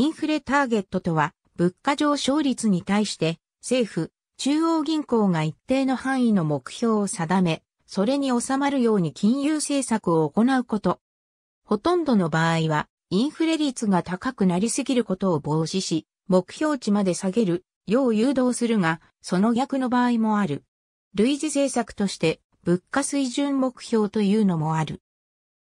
インフレターゲットとは、物価上昇率に対して、政府、中央銀行が一定の範囲の目標を定め、それに収まるように金融政策を行うこと。ほとんどの場合は、インフレ率が高くなりすぎることを防止し、目標値まで下げる、よう誘導するが、その逆の場合もある。類似政策として、物価水準目標というのもある。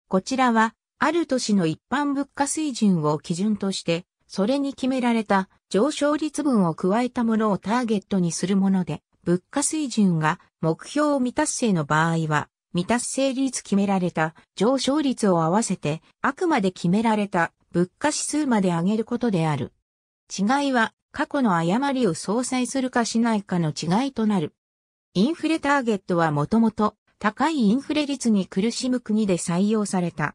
こちらは、ある都市の一般物価水準を基準として、それに決められた上昇率分を加えたものをターゲットにするもので、物価水準が目標を未達成の場合は、未達成率決められた上昇率を合わせて、あくまで決められた物価指数まで上げることである。違いは、過去の誤りを相殺するかしないかの違いとなる。インフレターゲットはもともと高いインフレ率に苦しむ国で採用された。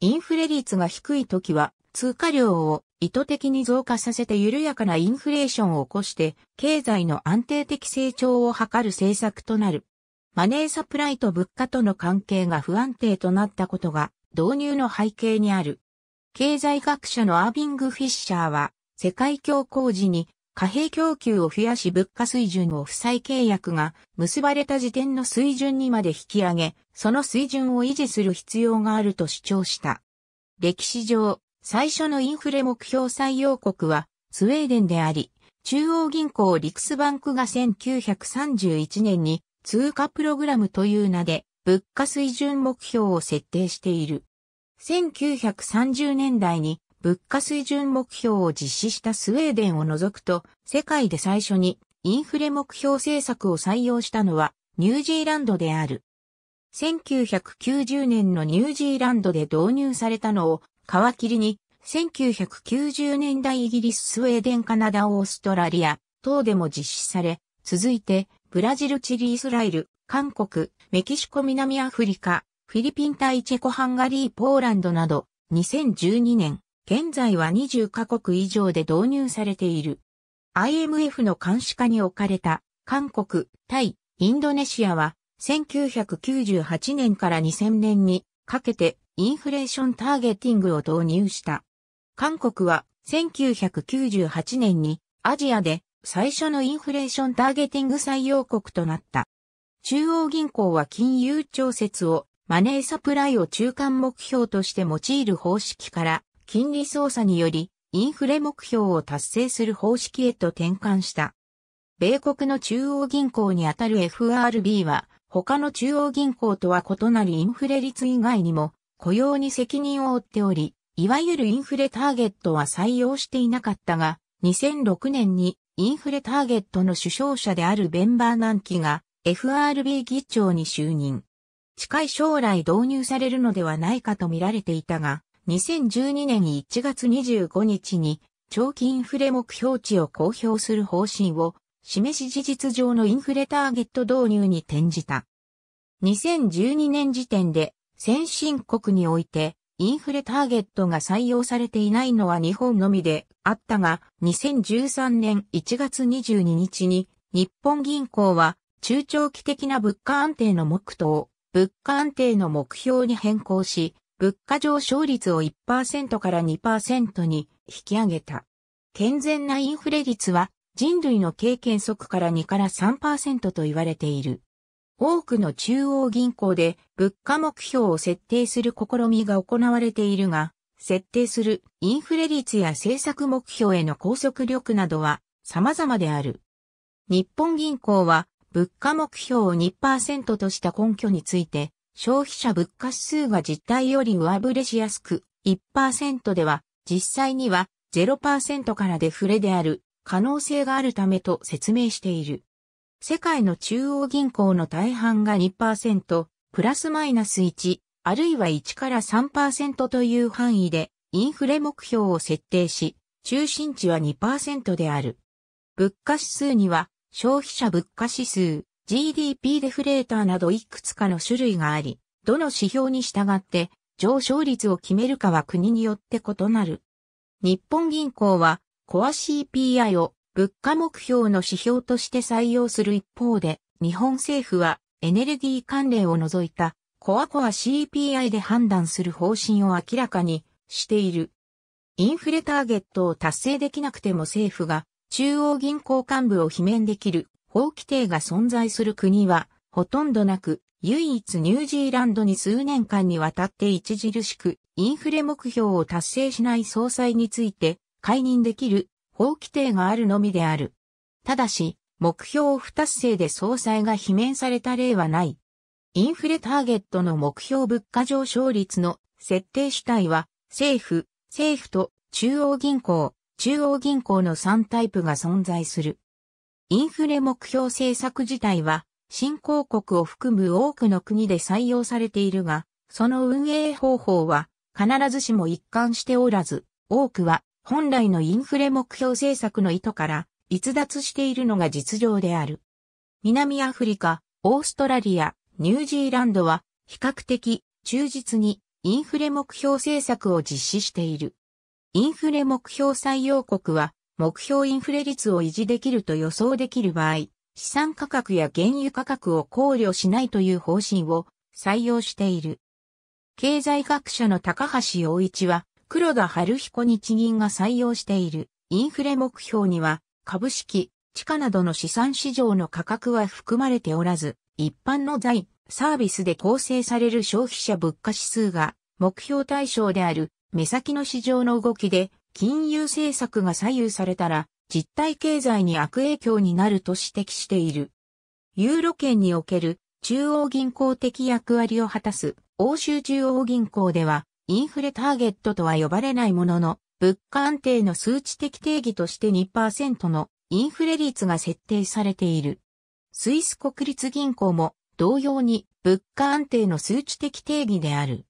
インフレ率が低い時は通貨量を意図的に増加させて緩やかなインフレーションを起こして、経済の安定的成長を図る政策となる。マネーサプライと物価との関係が不安定となったことが導入の背景にある。経済学者のアービング・フィッシャーは、世界恐慌時に貨幣供給を増やし物価水準を負債契約が結ばれた時点の水準にまで引き上げ、その水準を維持する必要があると主張した。歴史上、最初のインフレ目標採用国はスウェーデンであり、中央銀行リクスバンクが1931年に通貨プログラムという名で物価水準目標を設定している。1930年代に物価水準目標を実施したスウェーデンを除くと世界で最初にインフレ目標政策を採用したのはニュージーランドである。1990年のニュージーランドで導入されたのを皮切りに、1990年代イギリス、スウェーデン、カナダ、オーストラリア、等でも実施され、続いて、ブラジル、チリ、イスラエル、韓国、メキシコ、南アフリカ、フィリピン対チェコ、ハンガリー、ポーランドなど、2012年、現在は20カ国以上で導入されている。IMF の監視下に置かれた、韓国、タイ、インドネシアは、1998年から2000年にかけてインフレーションターゲティングを導入した。韓国は1998年にアジアで最初のインフレーションターゲティング採用国となった。中央銀行は金融調節をマネーサプライを中間目標として用いる方式から金利操作によりインフレ目標を達成する方式へと転換した。米国の中央銀行にあたる FRB は他の中央銀行とは異なりインフレ率以外にも雇用に責任を負っており、いわゆるインフレターゲットは採用していなかったが、2006年にインフレターゲットの首相者であるベンバーナンキが FRB 議長に就任。近い将来導入されるのではないかと見られていたが、2012年1月25日に長期インフレ目標値を公表する方針を示し事実上のインフレターゲット導入に転じた。2012年時点で先進国において、インフレターゲットが採用されていないのは日本のみであったが、2013年1月22日に、日本銀行は、中長期的な物価安定の目途を、物価安定の目標に変更し、物価上昇率を1%から2%に引き上げた。健全なインフレ率は人類の経験則から2から3%と言われている。多くの中央銀行で物価目標を設定する試みが行われているが、設定するインフレ率や政策目標への拘束力などは様々である。日本銀行は物価目標を2%とした根拠について、消費者物価指数が実態より上振れしやすく、1%では実際には0%からデフレである可能性があるためと説明している。世界の中央銀行の大半が2%、プラスマイナス1、あるいは1から3%という範囲で、インフレ目標を設定し、中心値は2%である。物価指数には、消費者物価指数、GDP デフレーターなどいくつかの種類があり、どの指標に従って上昇率を決めるかは国によって異なる。日本銀行は、コア CPI を物価目標の指標として採用する一方で、日本政府はエネルギー関連を除いたコアコア CPI で判断する方針を明らかにしている。インフレターゲットを達成できなくても政府が中央銀行幹部を罷免できる法規定が存在する国はほとんどなく、唯一ニュージーランドに数年間にわたって著しくインフレ目標を達成しない総裁について解任できる法規定があるのみである。ただし、目標不達成で総裁が罷免された例はない。インフレターゲットの目標物価上昇率の設定主体は、政府、政府と中央銀行、中央銀行の3タイプが存在する。インフレ目標政策自体は、新興国を含む多くの国で採用されているが、その運営方法は必ずしも一貫しておらず、多くは本来のインフレ目標政策の意図から逸脱しているのが実情である。南アフリカ、オーストラリア、ニュージーランドは比較的忠実にインフレ目標政策を実施している。インフレ目標採用国は目標インフレ率を維持できると予想できる場合、資産価格や原油価格を考慮しないという方針を採用している。経済学者の高橋洋一は黒田春彦日銀が採用しているインフレ目標には株式、地価などの資産市場の価格は含まれておらず、一般の財、サービスで構成される消費者物価指数が目標対象である目先の市場の動きで金融政策が左右されたら実体経済に悪影響になると指摘している。ユーロ圏における中央銀行的役割を果たす欧州中央銀行ではインフレターゲットとは呼ばれないものの、物価安定の数値的定義として2%のインフレ率が設定されている。スイス国立銀行も同様に物価安定の数値的定義である。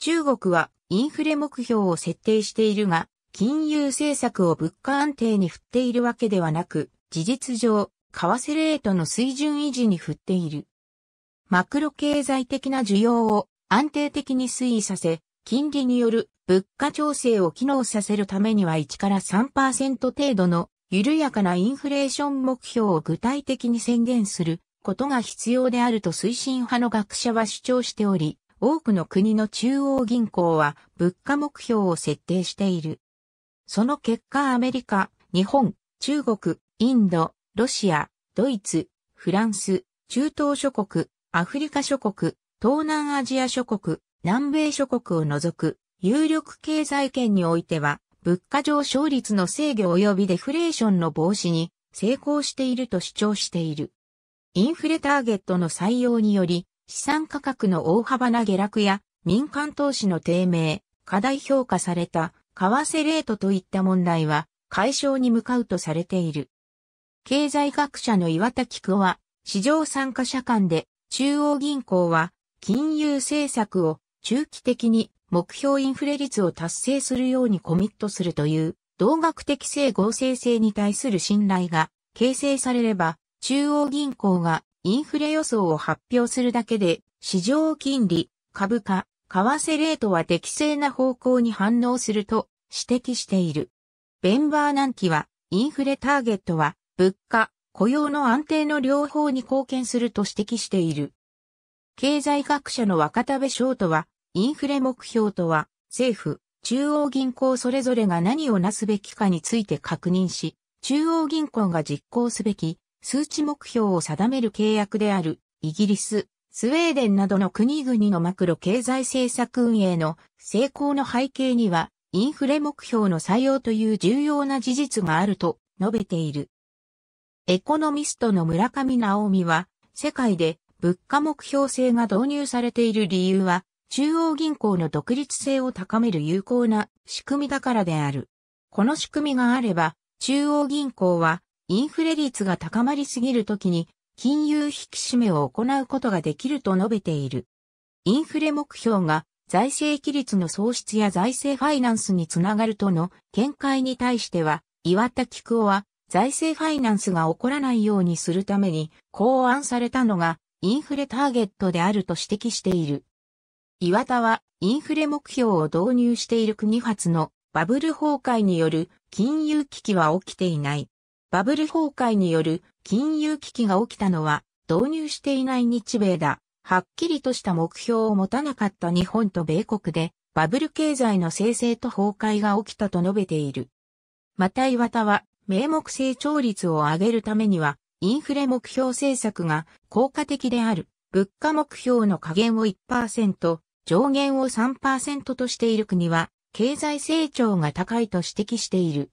中国はインフレ目標を設定しているが、金融政策を物価安定に振っているわけではなく、事実上、為替レートの水準維持に振っている。マクロ経済的な需要を安定的に推移させ、金利による物価調整を機能させるためには1から3%程度の緩やかなインフレーション目標を具体的に宣言することが必要であると推進派の学者は主張しており、多くの国の中央銀行は物価目標を設定している。その結果アメリカ、日本、中国、インド、ロシア、ドイツ、フランス、中東諸国、アフリカ諸国、東南アジア諸国、南米諸国を除く有力経済圏においては、物価上昇率の制御及びデフレーションの防止に成功していると主張している。インフレターゲットの採用により、資産価格の大幅な下落や民間投資の低迷、過大評価された為替レートといった問題は解消に向かうとされている。経済学者の岩田菊は、市場参加者間で中央銀行は金融政策を中期的に目標インフレ率を達成するようにコミットするという同学的性合成性に対する信頼が形成されれば中央銀行がインフレ予想を発表するだけで市場金利、株価、為替レートは適正な方向に反応すると指摘している。ベンバーナンキはインフレターゲットは物価、雇用の安定の両方に貢献すると指摘している。経済学者の若田部翔とはインフレ目標とは、政府、中央銀行それぞれが何をなすべきかについて確認し、中央銀行が実行すべき数値目標を定める契約であるイギリス、スウェーデンなどの国々のマクロ経済政策運営の成功の背景にはインフレ目標の採用という重要な事実があると述べている。エコノミストの村上直美は世界で物価目標制が導入されている理由は中央銀行の独立性を高める有効な仕組みだからである。この仕組みがあれば、中央銀行はインフレ率が高まりすぎるときに金融引き締めを行うことができると述べている。インフレ目標が財政規律の創出や財政ファイナンスにつながるとの見解に対しては、岩田菊夫は財政ファイナンスが起こらないようにするために考案されたのがインフレターゲットであると指摘している。岩田はインフレ目標を導入している国発のバブル崩壊による金融危機は起きていない。バブル崩壊による金融危機が起きたのは導入していない日米だ。はっきりとした目標を持たなかった日本と米国でバブル経済の生成と崩壊が起きたと述べている。また岩田は名目成長率を上げるためにはインフレ目標政策が効果的である。物価目標の下限を1%、上限を3%としている国は、経済成長が高いと指摘している。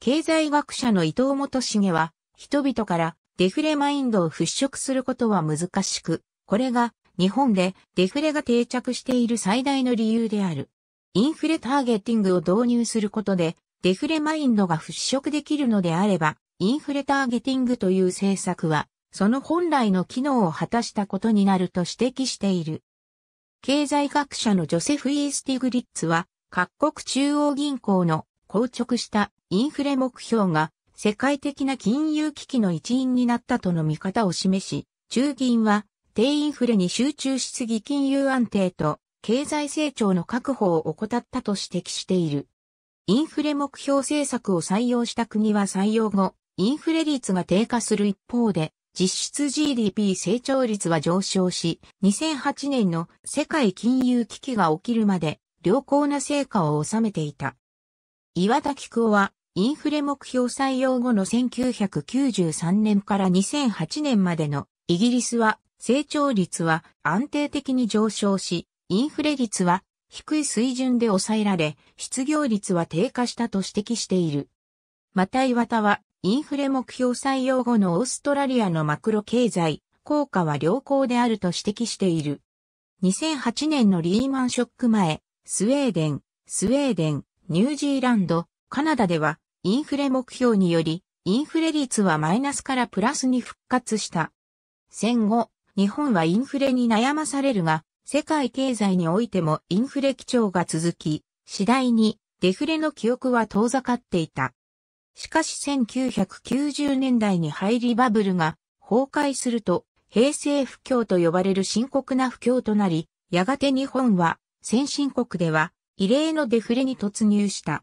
経済学者の伊藤元重は、人々からデフレマインドを払拭することは難しく、これが日本でデフレが定着している最大の理由である。インフレターゲティングを導入することで、デフレマインドが払拭できるのであれば、インフレターゲティングという政策は、その本来の機能を果たしたことになると指摘している。経済学者のジョセフ・イースティグリッツは、各国中央銀行の硬直したインフレ目標が世界的な金融危機の一因になったとの見方を示し、中銀は低インフレに集中しすぎ金融安定と経済成長の確保を怠ったと指摘している。インフレ目標政策を採用した国は採用後、インフレ率が低下する一方で、実質 GDP 成長率は上昇し、2008年の世界金融危機が起きるまで良好な成果を収めていた。岩田菊夫は、インフレ目標採用後の1993年から2008年までのイギリスは成長率は安定的に上昇し、インフレ率は低い水準で抑えられ、失業率は低下したと指摘している。また岩田は、インフレ目標採用後のオーストラリアのマクロ経済、効果は良好であると指摘している。2008年のリーマンショック前、スウェーデン、スウェーデン、ニュージーランド、カナダでは、インフレ目標により、インフレ率はマイナスからプラスに復活した。戦後、日本はインフレに悩まされるが、世界経済においてもインフレ基調が続き、次第にデフレの記憶は遠ざかっていた。しかし1990年代に入りバブルが崩壊すると、平成不況と呼ばれる深刻な不況となり、やがて日本は先進国では異例のデフレに突入した。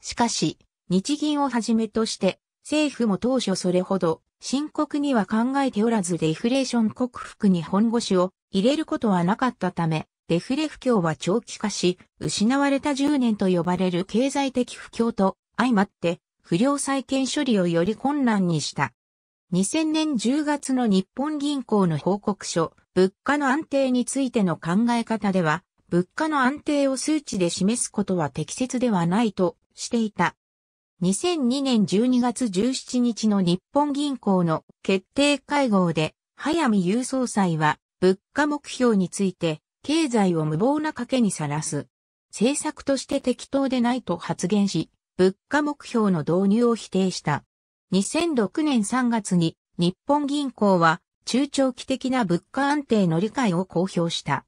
しかし、日銀をはじめとして政府も当初それほど深刻には考えておらずデフレーション克服に本腰を入れることはなかったため、デフレ不況は長期化し、失われた10年と呼ばれる経済的不況と相まって不良債権処理をより困難にした。2000年10月の日本銀行の報告書、物価の安定についての考え方では、物価の安定を数値で示すことは適切ではないとしていた。2002年12月17日の日本銀行の決定会合で、早見雄総裁は、物価目標について、経済を無謀な賭けにさらす。政策として適当でないと発言し、物価目標の導入を否定した。2006年3月に日本銀行は中長期的な物価安定の理解を公表した。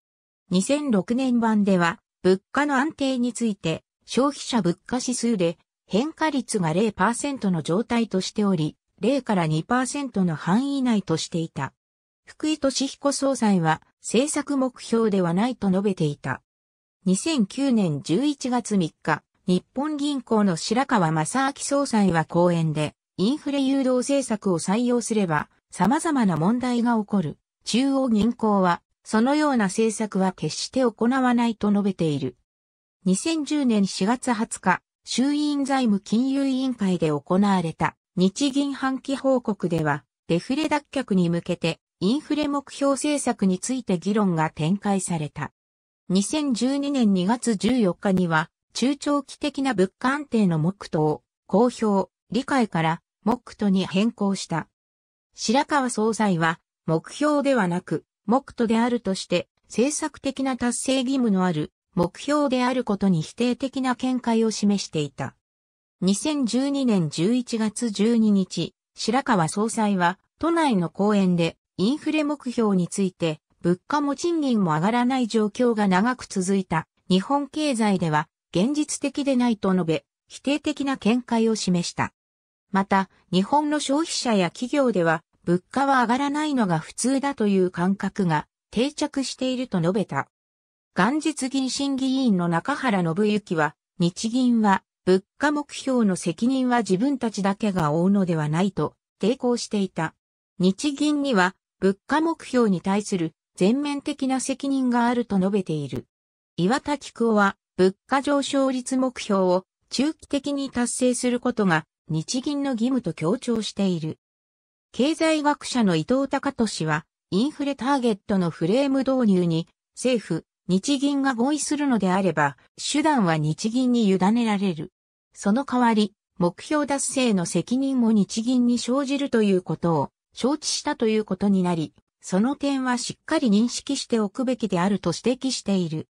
2006年版では物価の安定について消費者物価指数で変化率が0%の状態としており、0から2%の範囲内としていた。福井俊彦総裁は政策目標ではないと述べていた。2009年11月3日、日本銀行の白川正明総裁は講演で、インフレ誘導政策を採用すれば、様々な問題が起こる。中央銀行は、そのような政策は決して行わないと述べている。2010年4月20日、衆院財務金融委員会で行われた日銀半期報告では、デフレ脱却に向けてインフレ目標政策について議論が展開された。2012年2月14日には中長期的な物価安定の目途を公表、理解から目途に変更した。白川総裁は目標ではなく目途であるとして政策的な達成義務のある目標であることに否定的な見解を示していた。2012年11月12日、白川総裁は都内の講演でインフレ目標について物価も賃金も上がらない状況が長く続いた日本経済では現実的でないと述べ、否定的な見解を示した。また、日本の消費者や企業では、物価は上がらないのが普通だという感覚が定着していると述べた。元日銀審議委員の中原信之は、日銀は物価目標の責任は自分たちだけが負うのではないと抵抗していた。日銀には物価目標に対する全面的な責任があると述べている。岩田菊夫は物価上昇率目標を中期的に達成することが日銀の義務と強調している。経済学者の伊藤隆俊は、インフレターゲットのフレーム導入に政府、日銀が合意するのであれば、手段は日銀に委ねられる。その代わり、目標達成の責任も日銀に生じるということを承知したということになり、その点はしっかり認識しておくべきであると指摘している。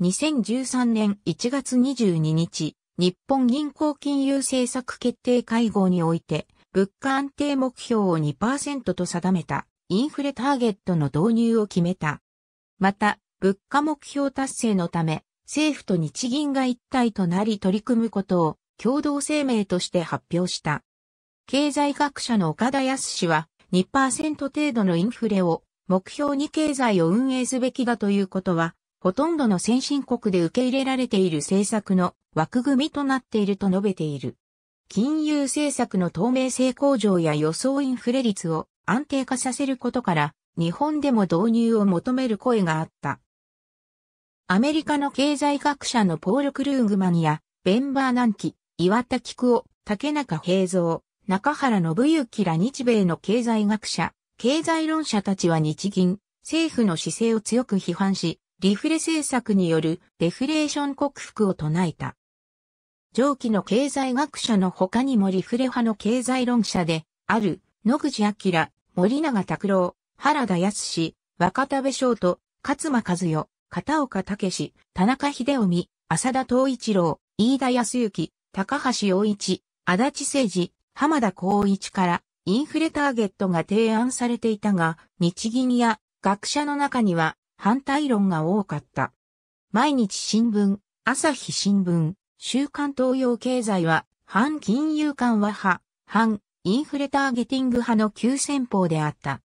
2013年1月22日、日本銀行金融政策決定会合において、物価安定目標を2%と定めたインフレターゲットの導入を決めた。また、物価目標達成のため、政府と日銀が一体となり取り組むことを共同声明として発表した。経済学者の岡田康氏は2%程度のインフレを目標に経済を運営すべきだということはほとんどの先進国で受け入れられている政策の枠組みとなっていると述べている。金融政策の透明性向上や予想インフレ率を安定化させることから、日本でも導入を求める声があった。アメリカの経済学者のポール・クルーグマニア、ベンバー・ナンキ、岩田菊夫、竹中平蔵、中原信之ら日米の経済学者、経済論者たちは日銀、政府の姿勢を強く批判し、リフレ政策によるデフレーション克服を唱えた。上記の経済学者の他にもリフレ派の経済論者で、ある、野口明、森永拓郎、原田康若田部翔と、勝間和代、片岡武史、田中秀臣、浅田東一郎、飯田康之、高橋洋一、足立誠治、浜田光一からインフレターゲットが提案されていたが、日銀や学者の中には反対論が多かった。毎日新聞、朝日新聞、週刊東洋経済は、反金融緩和派、反インフレターゲティング派の急先鋒であった。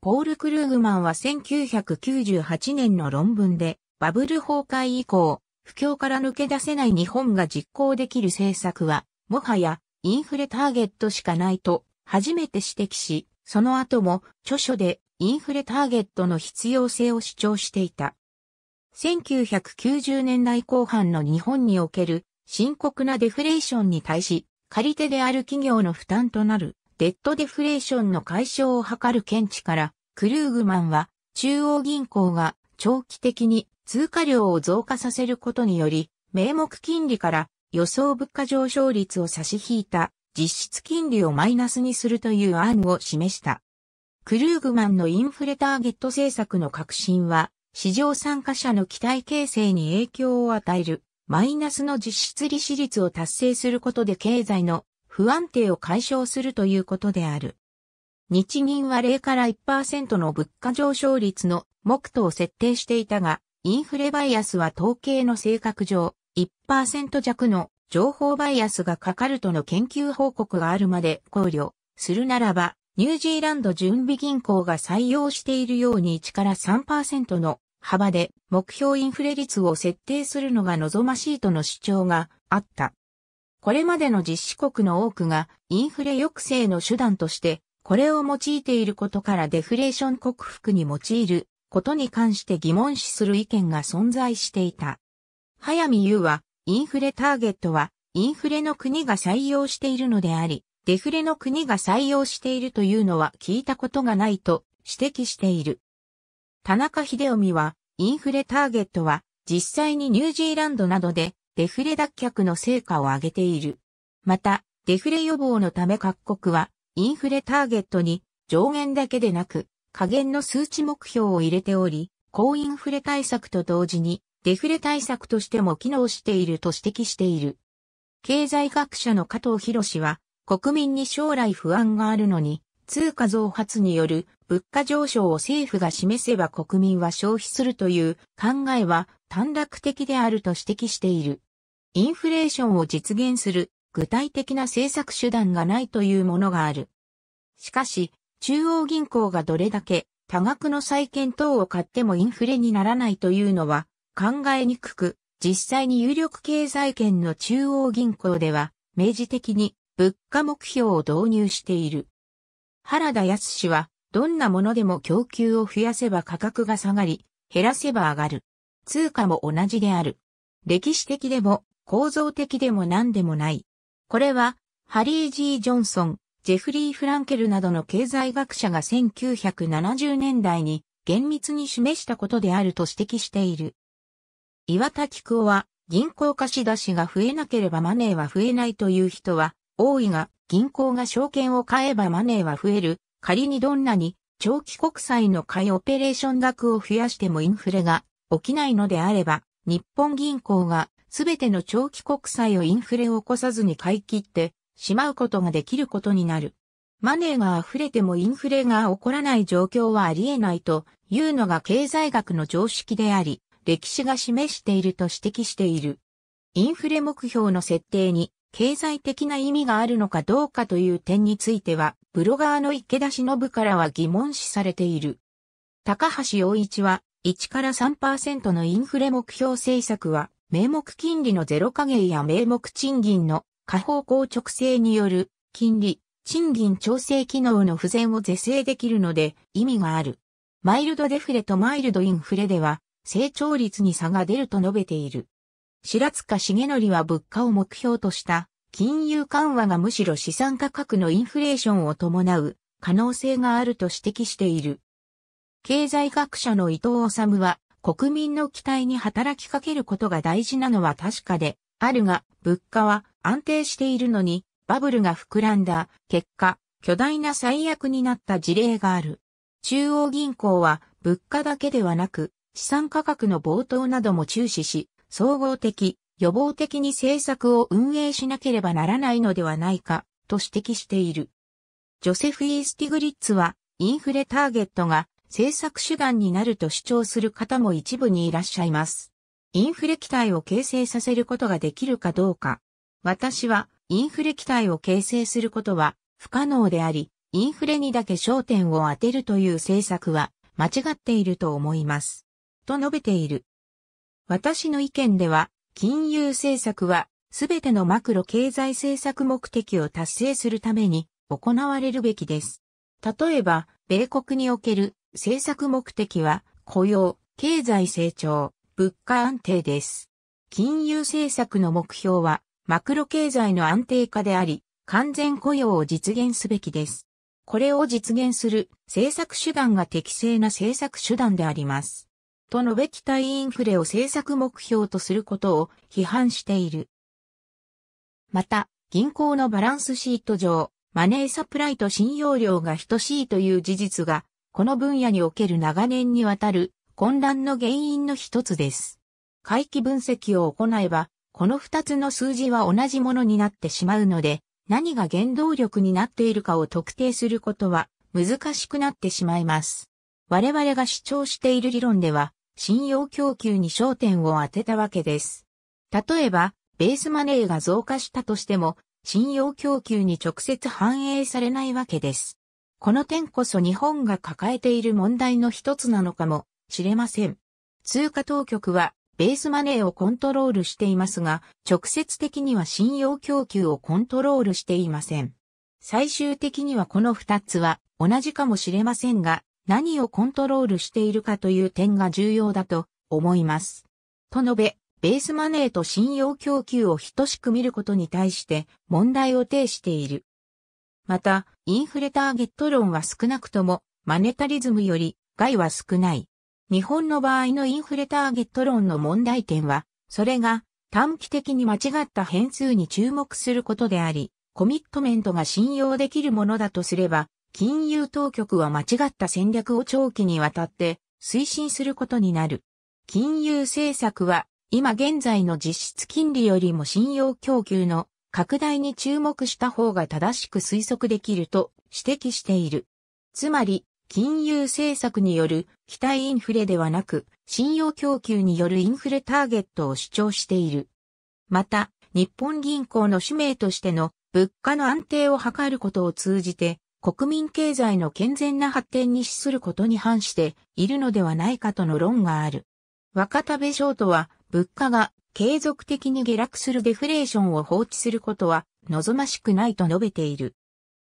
ポール・クルーグマンは1998年の論文で、バブル崩壊以降、不況から抜け出せない日本が実行できる政策は、もはやインフレターゲットしかないと初めて指摘し、その後も著書でインフレターゲットの必要性を主張していた。1990年代後半の日本における深刻なデフレーションに対し、借り手である企業の負担となるデッドデフレーションの解消を図る見地から、クルーグマンは中央銀行が長期的に通貨量を増加させることにより、名目金利から予想物価上昇率を差し引いた実質金利をマイナスにするという案を示した。クルーグマンのインフレターゲット政策の革新は、市場参加者の期待形成に影響を与える、マイナスの実質利子率を達成することで経済の不安定を解消するということである。日銀は0から1%の物価上昇率の目途を設定していたが、インフレバイアスは統計の性格上、1%弱の情報バイアスがかかるとの研究報告があるまで考慮するならば、ニュージーランド準備銀行が採用しているように1から3%の幅で目標インフレ率を設定するのが望ましいとの主張があった。これまでの実施国の多くがインフレ抑制の手段としてこれを用いていることからデフレーション克服に用いることに関して疑問視する意見が存在していた。早見優はインフレターゲットはインフレの国が採用しているのであり、デフレの国が採用しているというのは聞いたことがないと指摘している。田中秀臣は、インフレターゲットは実際にニュージーランドなどでデフレ脱却の成果を上げている。また、デフレ予防のため各国はインフレターゲットに上限だけでなく下限の数値目標を入れており、高インフレ対策と同時にデフレ対策としても機能していると指摘している。経済学者の加藤博士は国民に将来不安があるのに、通貨増発による物価上昇を政府が示せば国民は消費するという考えは短絡的であると指摘している。インフレーションを実現する具体的な政策手段がないというものがある。しかし、中央銀行がどれだけ多額の債券等を買ってもインフレにならないというのは考えにくく、実際に有力経済圏の中央銀行では明示的に物価目標を導入している。原田康氏は、どんなものでも供給を増やせば価格が下がり、減らせば上がる。通貨も同じである。歴史的でも、構造的でも何でもない。これは、ハリー・ジー・ジョンソン、ジェフリー・フランケルなどの経済学者が1970年代に厳密に示したことであると指摘している。岩田菊夫は、銀行貸し出しが増えなければマネーは増えないという人は、多いが、銀行が証券を買えばマネーは増える。仮にどんなに長期国債の買いオペレーション額を増やしてもインフレが起きないのであれば、日本銀行がすべての長期国債をインフレを起こさずに買い切ってしまうことができることになる。マネーが溢れてもインフレが起こらない状況はありえないというのが経済学の常識であり、歴史が示していると指摘している。インフレ目標の設定に経済的な意味があるのかどうかという点については、ブロガーの池田忍からは疑問視されている。高橋洋一は、1から3%のインフレ目標政策は、名目金利のゼロ加減や名目賃金の下方向直性による金利、賃金調整機能の不全を是正できるので意味がある。マイルドデフレとマイルドインフレでは成長率に差が出ると述べている。白塚重則は物価を目標とした金融緩和がむしろ資産価格のインフレーションを伴う可能性があると指摘している。経済学者の伊藤治は国民の期待に働きかけることが大事なのは確かであるが物価は安定しているのにバブルが膨らんだ結果巨大な最悪になった事例がある。中央銀行は物価だけではなく資産価格の暴騰なども注視し総合的、予防的に政策を運営しなければならないのではないか、と指摘している。ジョセフ・イースティグリッツは、インフレターゲットが政策手段になると主張する方も一部にいらっしゃいます。インフレ期待を形成させることができるかどうか。私は、インフレ期待を形成することは不可能であり、インフレにだけ焦点を当てるという政策は間違っていると思います。と述べている。私の意見では、金融政策は、すべてのマクロ経済政策目的を達成するために行われるべきです。例えば、米国における政策目的は、雇用、経済成長、物価安定です。金融政策の目標は、マクロ経済の安定化であり、完全雇用を実現すべきです。これを実現する政策手段が適正な政策手段であります。と述べ期待インフレを政策目標とすることを批判している。また、銀行のバランスシート上、マネーサプライと信用量が等しいという事実が、この分野における長年にわたる混乱の原因の一つです。回帰分析を行えば、この二つの数字は同じものになってしまうので、何が原動力になっているかを特定することは難しくなってしまいます。我々が主張している理論では、信用供給に焦点を当てたわけです。例えば、ベースマネーが増加したとしても、信用供給に直接反映されないわけです。この点こそ日本が抱えている問題の一つなのかもしれません。通貨当局はベースマネーをコントロールしていますが、直接的には信用供給をコントロールしていません。最終的にはこの二つは同じかもしれませんが、何をコントロールしているかという点が重要だと思います。と述べ、ベースマネーと信用供給を等しく見ることに対して問題を呈している。また、インフレターゲット論は少なくとも、マネタリズムより害は少ない。日本の場合のインフレターゲット論の問題点は、それが短期的に間違った変数に注目することであり、コミットメントが信用できるものだとすれば、金融当局は間違った戦略を長期にわたって推進することになる。金融政策は今現在の実質金利よりも信用供給の拡大に注目した方が正しく推測できると指摘している。つまり、金融政策による期待インフレではなく、信用供給によるインフレターゲットを主張している。また、日本銀行の使命としての物価の安定を図ることを通じて、国民経済の健全な発展に資することに反しているのではないかとの論がある。若田部省とは、物価が継続的に下落するデフレーションを放置することは望ましくないと述べている。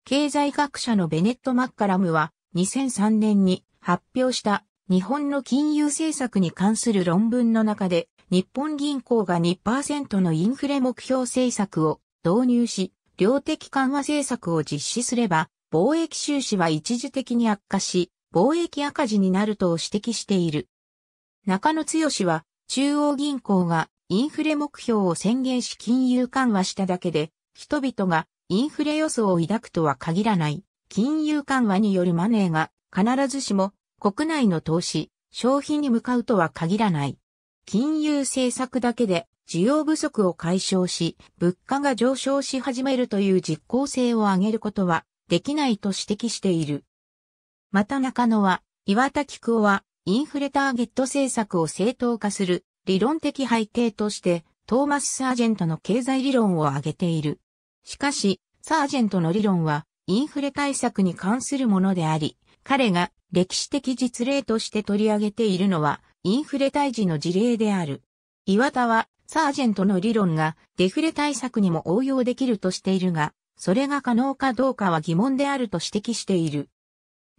経済学者のベネット・マッカラムは2003年に発表した日本の金融政策に関する論文の中で日本銀行が2%のインフレ目標政策を導入し量的緩和政策を実施すれば貿易収支は一時的に悪化し、貿易赤字になると指摘している。中野剛は、中央銀行がインフレ目標を宣言し金融緩和しただけで、人々がインフレ予想を抱くとは限らない。金融緩和によるマネーが必ずしも国内の投資、消費に向かうとは限らない。金融政策だけで需要不足を解消し、物価が上昇し始めるという実効性を上げることはできないと指摘している。また中野は、岩田菊夫は、インフレターゲット政策を正当化する理論的背景として、トーマス・サージェントの経済理論を挙げている。しかし、サージェントの理論は、インフレ対策に関するものであり、彼が歴史的実例として取り上げているのは、インフレ退治の事例である。岩田は、サージェントの理論がデフレ対策にも応用できるとしているが、それが可能かどうかは疑問であると指摘している。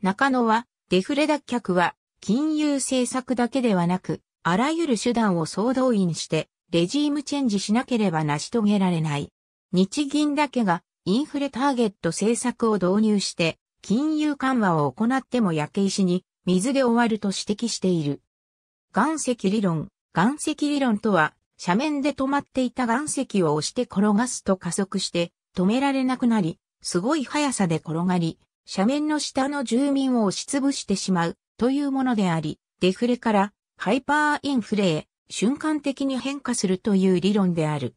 中野は、デフレ脱却は、金融政策だけではなく、あらゆる手段を総動員して、レジームチェンジしなければ成し遂げられない。日銀だけが、インフレターゲット政策を導入して、金融緩和を行っても焼け石に、水で終わると指摘している。岩石理論。岩石理論とは、斜面で止まっていた岩石を押して転がすと加速して、止められなくなり、すごい速さで転がり、斜面の下の住民を押しつぶしてしまうというものであり、デフレからハイパーインフレへ瞬間的に変化するという理論である。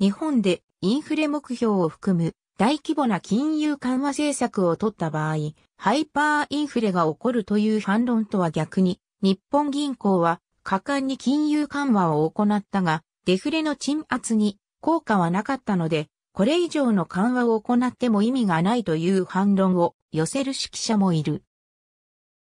日本でインフレ目標を含む大規模な金融緩和政策を取った場合、ハイパーインフレが起こるという反論とは逆に、日本銀行は果敢に金融緩和を行ったが、デフレの鎮圧に効果はなかったので、これ以上の緩和を行っても意味がないという反論を寄せる指揮者もいる。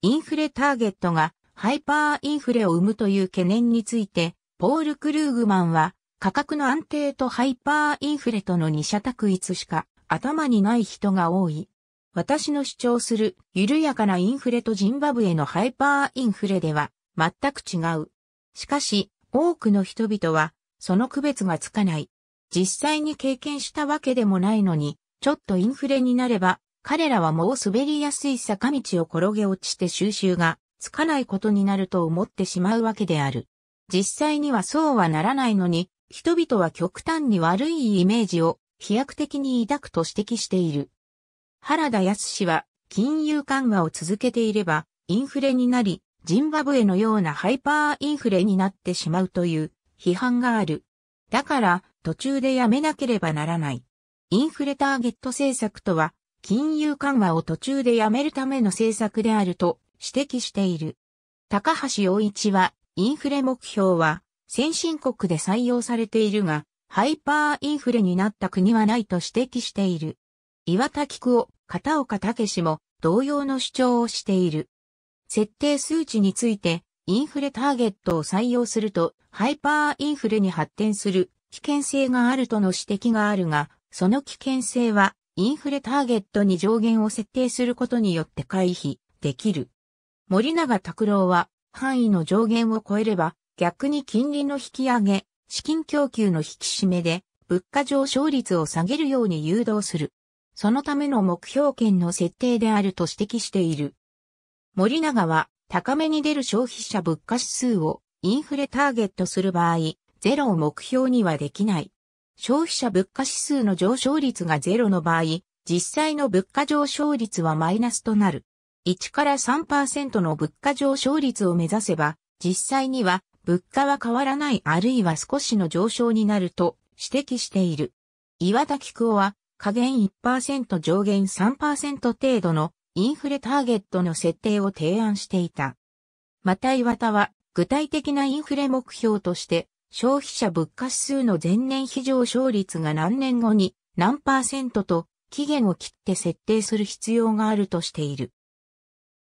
インフレターゲットがハイパーインフレを生むという懸念について、ポール・クルーグマンは価格の安定とハイパーインフレとの二者択一しか頭にない人が多い。私の主張する緩やかなインフレとジンバブエのハイパーインフレでは全く違う。しかし多くの人々はその区別がつかない。実際に経験したわけでもないのに、ちょっとインフレになれば、彼らはもう滑りやすい坂道を転げ落ちて収集がつかないことになると思ってしまうわけである。実際にはそうはならないのに、人々は極端に悪いイメージを飛躍的に抱くと指摘している。原田康氏は金融緩和を続けていればインフレになり、ジンバブエのようなハイパーインフレになってしまうという批判がある。だから途中でやめなければならない。インフレターゲット政策とは、金融緩和を途中でやめるための政策であると指摘している。高橋洋一は、インフレ目標は、先進国で採用されているが、ハイパーインフレになった国はないと指摘している。岩田菊を、片岡武も同様の主張をしている。設定数値について、インフレターゲットを採用すると、ハイパーインフレに発展する危険性があるとの指摘があるが、その危険性はインフレターゲットに上限を設定することによって回避できる。森永拓郎は範囲の上限を超えれば逆に金利の引き上げ、資金供給の引き締めで物価上昇率を下げるように誘導する。そのための目標権の設定であると指摘している。森永は高めに出る消費者物価指数をインフレターゲットする場合、ゼロを目標にはできない。消費者物価指数の上昇率がゼロの場合、実際の物価上昇率はマイナスとなる。1から3%の物価上昇率を目指せば、実際には物価は変わらないあるいは少しの上昇になると指摘している。岩田菊夫は、下限1%上限3%程度のインフレターゲットの設定を提案していた。また岩田は、具体的なインフレ目標として、消費者物価指数の前年比上昇率が何年後に何パーセントと期限を切って設定する必要があるとしている。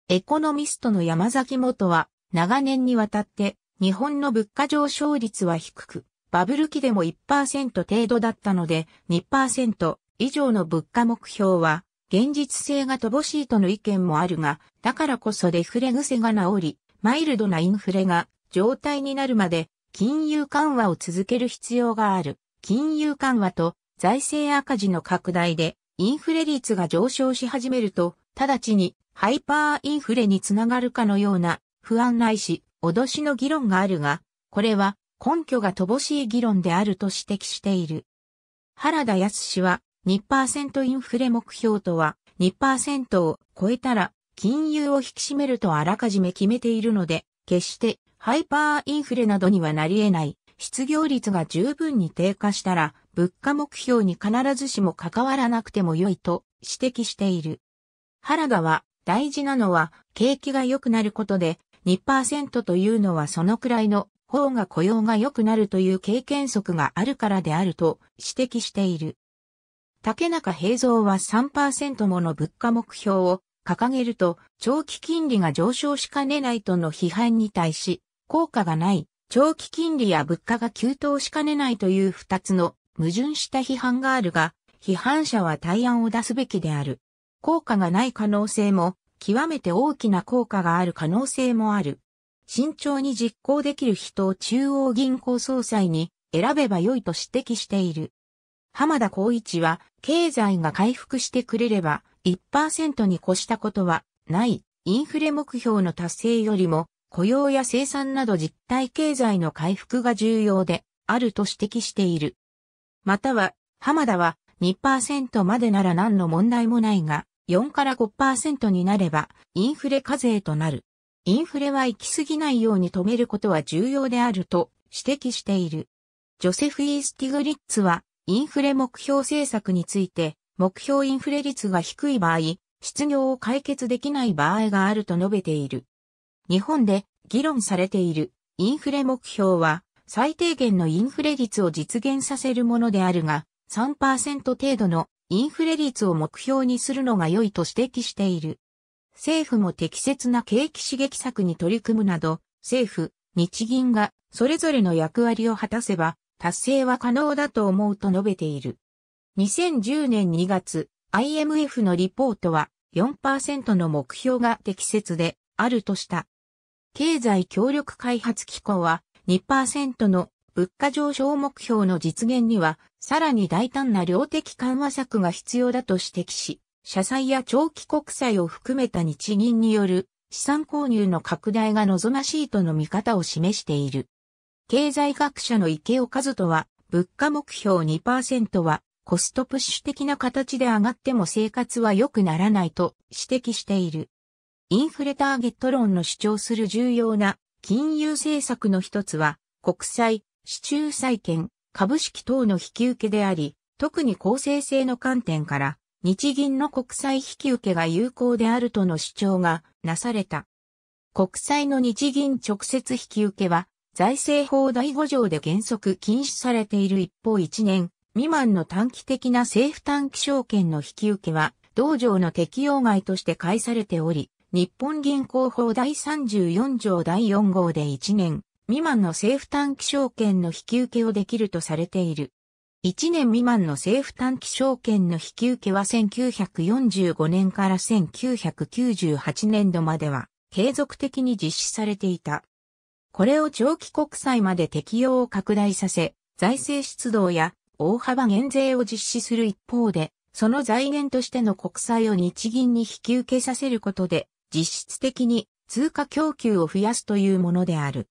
エコノミストの山崎元は長年にわたって日本の物価上昇率は低く、バブル期でも1%程度だったので2%以上の物価目標は現実性が乏しいとの意見もあるが、だからこそデフレ癖が治り、マイルドなインフレが状態になるまで金融緩和を続ける必要がある。金融緩和と財政赤字の拡大でインフレ率が上昇し始めると、直ちにハイパーインフレにつながるかのような不安ないし、脅しの議論があるが、これは根拠が乏しい議論であると指摘している。原田康氏は2%インフレ目標とは2%を超えたら金融を引き締めるとあらかじめ決めているので、決してハイパーインフレなどにはなり得ない、失業率が十分に低下したら、物価目標に必ずしも関わらなくても良いと指摘している。原田は、大事なのは、景気が良くなることで、2%というのはそのくらいの方が雇用が良くなるという経験則があるからであると指摘している。竹中平蔵は3%もの物価目標を掲げると長期金利が上昇しかねないとの批判に対し、効果がない、長期金利や物価が急騰しかねないという二つの矛盾した批判があるが、批判者は対案を出すべきである。効果がない可能性も、極めて大きな効果がある可能性もある。慎重に実行できる人を中央銀行総裁に選べば良いと指摘している。浜田孝一は、経済が回復してくれれば1%に越したことはない。インフレ目標の達成よりも雇用や生産など実体経済の回復が重要であると指摘している。または、浜田は2%までなら何の問題もないが、4から5%になればインフレ課税となる。インフレは行き過ぎないように止めることは重要であると指摘している。ジョセフ・イースティグリッツはインフレ目標政策について目標インフレ率が低い場合、失業を解決できない場合があると述べている。日本で議論されているインフレ目標は最低限のインフレ率を実現させるものであるが3%程度のインフレ率を目標にするのが良いと指摘している。政府も適切な景気刺激策に取り組むなど政府、日銀がそれぞれの役割を果たせば達成は可能だと思うと述べている。2010年2月、IMF のリポートは4%の目標が適切であるとした。経済協力開発機構は2%の物価上昇目標の実現には、さらに大胆な量的緩和策が必要だと指摘し、社債や長期国債を含めた日銀による資産購入の拡大が望ましいとの見方を示している。経済学者の池尾和人は、物価目標2%はコストプッシュ的な形で上がっても生活は良くならないと指摘している。インフレターゲット論の主張する重要な金融政策の一つは、国債、市中債券、株式等の引き受けであり、特に公正性の観点から、日銀の国債引き受けが有効であるとの主張がなされた。国債の日銀直接引き受けは、財政法第5条で原則禁止されている一方1年未満の短期的な政府短期証券の引き受けは、同条の適用外として返されており、日本銀行法第34条第4号で1年未満の政府短期証券の引き受けをできるとされている。1年未満の政府短期証券の引き受けは1945年から1998年度までは継続的に実施されていた。これを長期国債まで適用を拡大させ、財政出動や大幅減税を実施する一方で、その財源としての国債を日銀に引き受けさせることで、実質的に通貨供給を増やすというものである。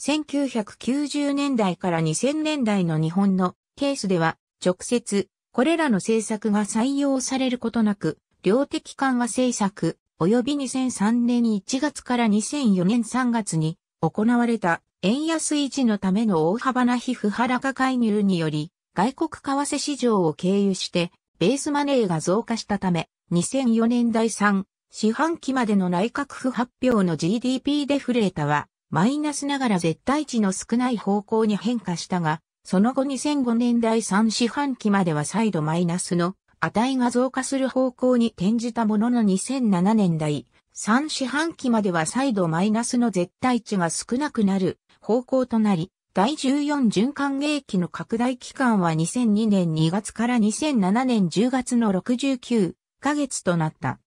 1990年代から2000年代の日本のケースでは直接これらの政策が採用されることなく量的緩和政策及び2003年1月から2004年3月に行われた円安維持のための大幅な皮膚裸介入により外国為替市場を経由してベースマネーが増加したため2004年代3四半期までの内閣府発表の GDP デフレータは、マイナスながら絶対値の少ない方向に変化したが、その後2005年第3四半期までは再度マイナスの値が増加する方向に転じたものの2007年代3四半期までは再度マイナスの絶対値が少なくなる方向となり、第14循環景気の拡大期間は2002年2月から2007年10月の69ヶ月となった。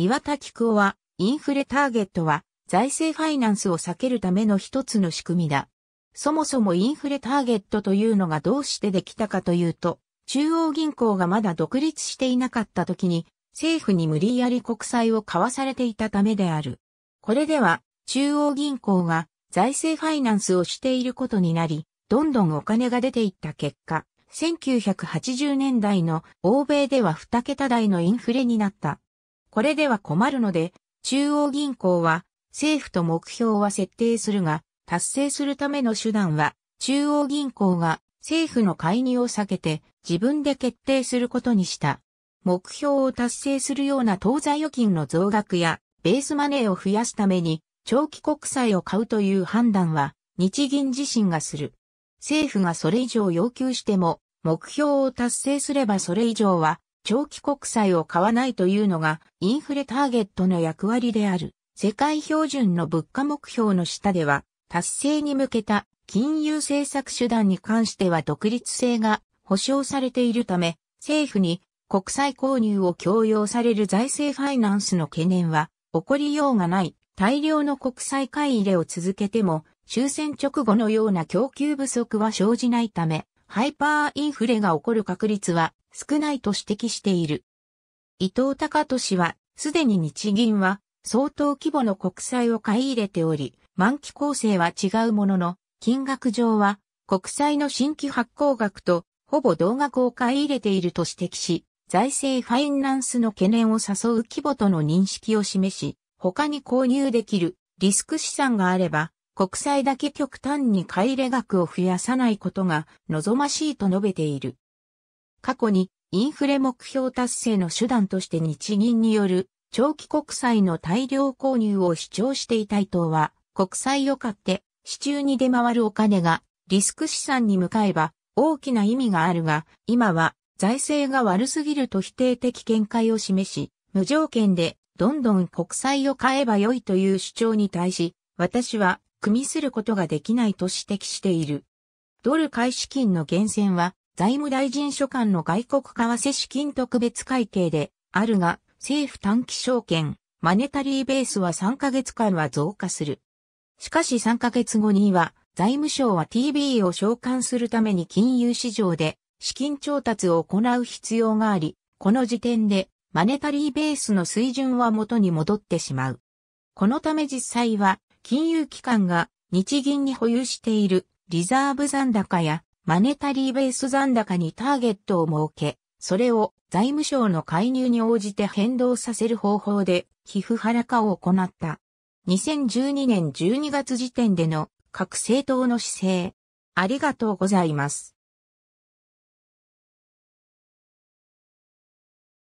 岩田菊夫は、インフレターゲットは、財政ファイナンスを避けるための一つの仕組みだ。そもそもインフレターゲットというのがどうしてできたかというと、中央銀行がまだ独立していなかった時に、政府に無理やり国債を買わされていたためである。これでは、中央銀行が財政ファイナンスをしていることになり、どんどんお金が出ていった結果、1980年代の欧米では2桁台のインフレになった。これでは困るので、中央銀行は政府と目標は設定するが、達成するための手段は、中央銀行が政府の介入を避けて自分で決定することにした。目標を達成するような当座預金の増額やベースマネーを増やすために長期国債を買うという判断は日銀自身がする。政府がそれ以上要求しても目標を達成すればそれ以上は長期国債を買わないというのがインフレターゲットの役割である。世界標準の物価目標の下では達成に向けた金融政策手段に関しては独立性が保障されているため政府に国債購入を強要される財政ファイナンスの懸念は起こりようがない大量の国債買い入れを続けても終戦直後のような供給不足は生じないためハイパーインフレが起こる確率は少ないと指摘している。伊藤隆俊は、すでに日銀は相当規模の国債を買い入れており、満期構成は違うものの、金額上は国債の新規発行額とほぼ同額を買い入れていると指摘し、財政ファインナンスの懸念を誘う規模との認識を示し、他に購入できるリスク資産があれば、国債だけ極端に買い入れ額を増やさないことが望ましいと述べている。過去にインフレ目標達成の手段として日銀による長期国債の大量購入を主張していた伊藤は、国債を買って市中に出回るお金がリスク資産に向かえば大きな意味があるが、今は財政が悪すぎると否定的見解を示し、無条件でどんどん国債を買えば良いという主張に対し、私は組みすることができないと指摘している。ドル買い資金の源泉は財務大臣所管の外国為替資金特別会計であるが、政府短期証券、マネタリーベースは3ヶ月間は増加する。しかし3ヶ月後には、財務省は TB を償還するために金融市場で資金調達を行う必要があり、この時点でマネタリーベースの水準は元に戻ってしまう。このため実際は金融機関が日銀に保有しているリザーブ残高やマネタリーベース残高にターゲットを設け、それを財務省の介入に応じて変動させる方法で、皮膚原化を行った。2012年12月時点での各政党の姿勢。ありがとうございます。